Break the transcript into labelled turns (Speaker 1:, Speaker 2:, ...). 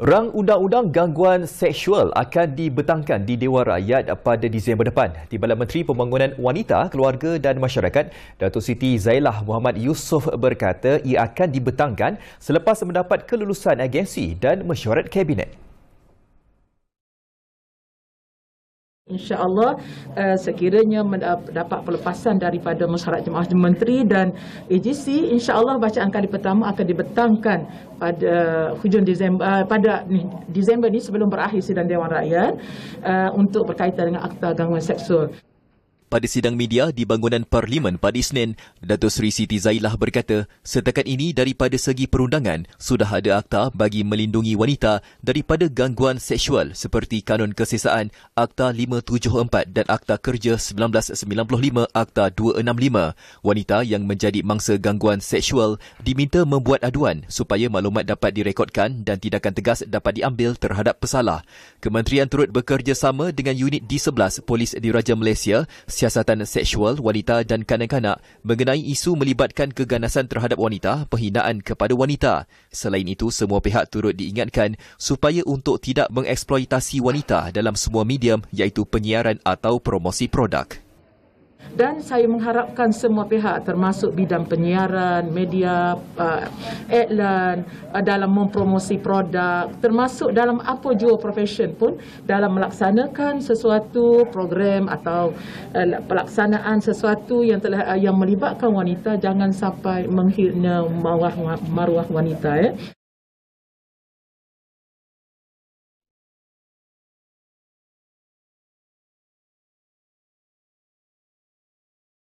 Speaker 1: Rang undang-undang gangguan seksual akan dibetangkan di Dewan Rakyat pada Disember depan. Timbalan Menteri Pembangunan Wanita, Keluarga dan Masyarakat, Datuk Siti Zailah Muhammad Yusof berkata ia akan dibetangkan selepas mendapat kelulusan agensi dan mesyuarat kabinet.
Speaker 2: InsyaAllah uh, sekiranya dapat pelepasan daripada Masyarakat Jemaah Menteri dan AGC InsyaAllah bacaan kali pertama akan dibetangkan pada hujung Disember, uh, pada ni, Disember ni sebelum berakhir sidang Dewan Rakyat uh, untuk berkaitan dengan Akta Gangguan Seksual
Speaker 1: pada sidang media di bangunan Parlimen pada Isnin, Dato' Sri Siti Zailah berkata, setakat ini daripada segi perundangan, sudah ada akta bagi melindungi wanita daripada gangguan seksual seperti Kanun Kesesaan Akta 574 dan Akta Kerja 1995 Akta 265. Wanita yang menjadi mangsa gangguan seksual diminta membuat aduan supaya maklumat dapat direkodkan dan tindakan tegas dapat diambil terhadap pesalah. Kementerian turut bekerjasama dengan unit D11 Polis Diraja Malaysia, Siasatan Seksual, Wanita dan Kanak-kanak mengenai isu melibatkan keganasan terhadap wanita, penghinaan kepada wanita. Selain itu, semua pihak turut diingatkan supaya untuk tidak mengeksploitasi wanita dalam semua medium iaitu penyiaran atau promosi produk
Speaker 2: dan saya mengharapkan semua pihak termasuk bidang penyiaran, media, uh, adlan uh, dalam mempromosi produk termasuk dalam apa jua profession pun dalam melaksanakan sesuatu program atau uh, pelaksanaan sesuatu yang telah uh, yang melibatkan wanita jangan sampai menghina
Speaker 1: maruah, maruah wanita ya. Eh.